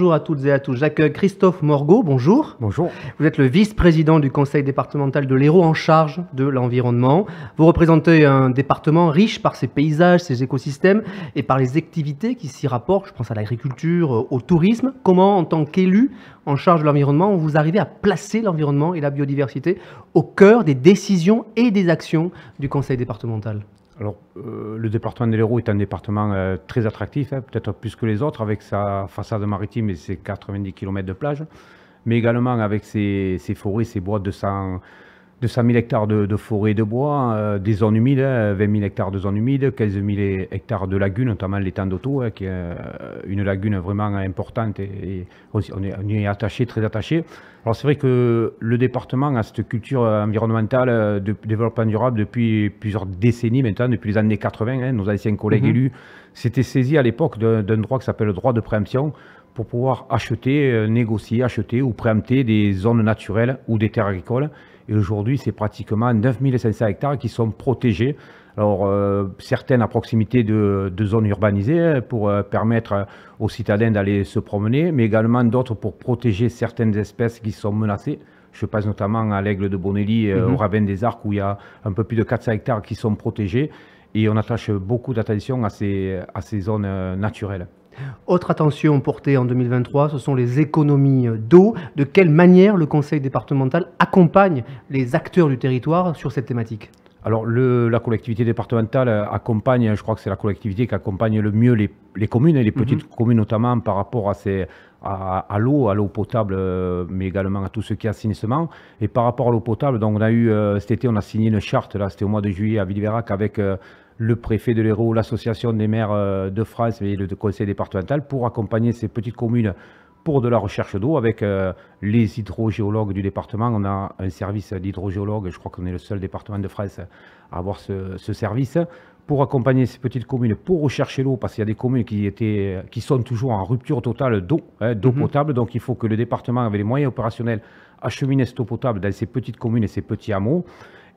Bonjour à toutes et à tous. J'accueille Christophe Morgot. Bonjour. Bonjour. Vous êtes le vice-président du conseil départemental de l'Hérault en charge de l'environnement. Vous représentez un département riche par ses paysages, ses écosystèmes et par les activités qui s'y rapportent. Je pense à l'agriculture, euh, au tourisme. Comment, en tant qu'élu en charge de l'environnement, vous arrivez à placer l'environnement et la biodiversité au cœur des décisions et des actions du conseil départemental alors, euh, le département de l'Hérault est un département euh, très attractif, hein, peut-être plus que les autres, avec sa façade maritime et ses 90 km de plage, mais également avec ses, forêts, ses bois de sang... 200 000 hectares de, forêts de bois, euh, des zones humides, 20 hein, 000 hectares de zones humides, 15 000 hectares de lagunes, notamment l'étang d'Auto, hein, qui est euh, une lagune vraiment importante et, on, est, y est attaché, très attaché. Alors c'est vrai que le département a cette culture euh, environnementale de développement durable depuis plusieurs décennies maintenant, depuis les années 80. Hein. nos anciens collègues mhm. élus s'étaient saisis à l'époque d'un droit qui s'appelle le droit de préemption pour pouvoir acheter, négocier, acheter ou préempter des zones naturelles ou des terres agricoles. Et aujourd'hui, c'est pratiquement 9500 hectares qui sont protégés. Alors, euh, certaines à proximité de, zones urbanisées hein, pour euh, permettre euh, aux citadins d'aller se promener, mais également d'autres pour protéger certaines espèces qui sont menacées. Je pense notamment à l'aigle de Bonelli, mhm. au Ravin des Arcs, où il y a un peu plus de 400 hectares qui sont protégés. Et on attache beaucoup d'attention à ces zones naturelles. Autre attention portée en 2023, ce sont les économies d'eau. De quelle manière le Conseil départemental accompagne les acteurs du territoire sur cette thématique alors, le, la collectivité départementale accompagne, je crois que c'est la collectivité qui accompagne le mieux les, communes et hein, les mhm. petites communes notamment par rapport à, ces, l'eau, à l'eau potable, euh, mais également à tout ce qui est assainissement. Et par rapport à l'eau potable, donc on a eu, euh, cet été, on a signé une charte, là, c'était au mois de juillet à Villeverac avec... Euh, le préfet de l'Hérault, l'association des maires euh, de France et le conseil départemental pour accompagner ces petites communes pour de la recherche d'eau avec euh, les hydrogéologues du département. On a un service d'hydrogéologue, je crois qu'on est le seul département de France à avoir ce, service, pour accompagner ces petites communes, pour rechercher l'eau, parce qu'il y a des communes qui, étaient, qui sont toujours en rupture totale d'eau, hein, d'eau mhm. potable, donc il faut que le département, avait les moyens opérationnels, achemine cette eau potable dans ces petites communes et ces petits hameaux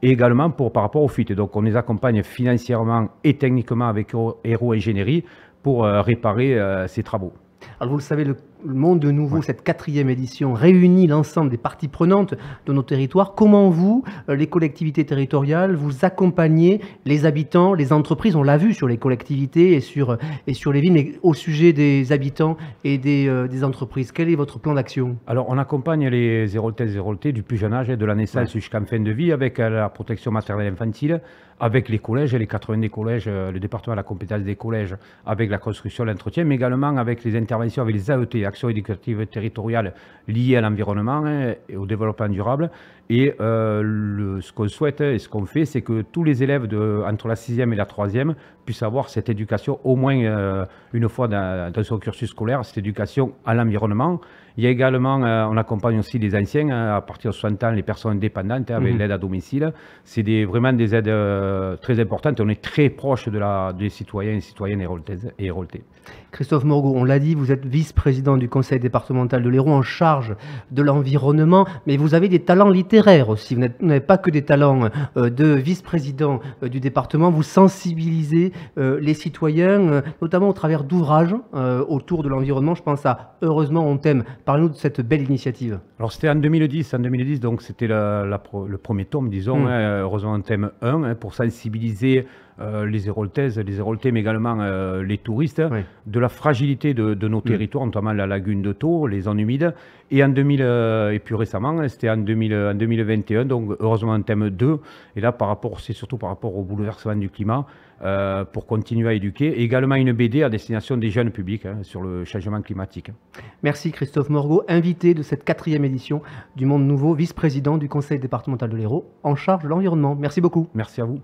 et également pour, par rapport aux fuites. Donc on les accompagne financièrement et techniquement avec Hero Ingénierie pour euh, réparer euh, ces travaux. Alors vous le savez, le le Monde de Nouveau, cette quatrième édition, réunit l'ensemble des parties prenantes de nos territoires. Comment vous, euh, les collectivités territoriales, vous accompagnez les habitants, les entreprises On l'a vu sur les collectivités et sur, euh, et sur les villes, mais au sujet des habitants et des, euh, entreprises, quel est votre plan d'action Alors, on accompagne les zéro et du plus jeune âge, de la naissance jusqu'à jusqu'en fin de vie, avec la protection maternelle infantile, avec les collèges, les 80 des collèges, le département à la compétence des collèges, avec la construction, l'entretien, mais également avec les interventions, avec les AET, éducative territoriale territoriale liée à l'environnement hein, et au développement durable. Et euh, ce qu'on souhaite et ce qu'on fait, c'est que tous les élèves de, entre la 6e et la troisième e puissent avoir cette éducation au moins euh, une fois dans, dans, son cursus scolaire, cette éducation à l'environnement. Il y a également, euh, on accompagne aussi les anciens, hein, à partir de 60 ans, les personnes dépendantes hein, avec mmh. l'aide à domicile. C'est des, vraiment des aides très importantes. On est très proche de la, des citoyens et citoyennes héraultais. Christophe Morgo, on l'a dit, vous êtes vice-président du du conseil départemental de l'Hérault en charge de l'environnement, mais vous avez des talents littéraires aussi. Vous n'avez pas que des talents euh, de vice-président euh, du département. Vous sensibilisez euh, les citoyens, notamment au travers d'ouvrages autour de l'environnement. Je pense à Heureusement on t'aime. Parlez-nous de cette belle initiative. Alors c'était en 2010. En 2010, donc c'était le premier tome, disons, mm. hein, Heureusement on t'aime 1, hein, pour sensibiliser euh, les Héroltaises, les Héroltais, mais également euh, les touristes, de la fragilité de, nos mm. territoires, notamment la lagune de Tours, les zones humides. Et en 2000, euh, et plus récemment, hein, c'était en, 2021, donc heureusement un thème 2. Et là, par rapport, c'est surtout par rapport au bouleversement du climat, pour continuer à éduquer. également une BD à destination des jeunes publics hein, sur le changement climatique. Merci Christophe Morgot, invité de cette quatrième édition du Monde Nouveau, vice-président du Conseil départemental de l'Hérault, en charge de l'environnement. Merci beaucoup. Merci à vous.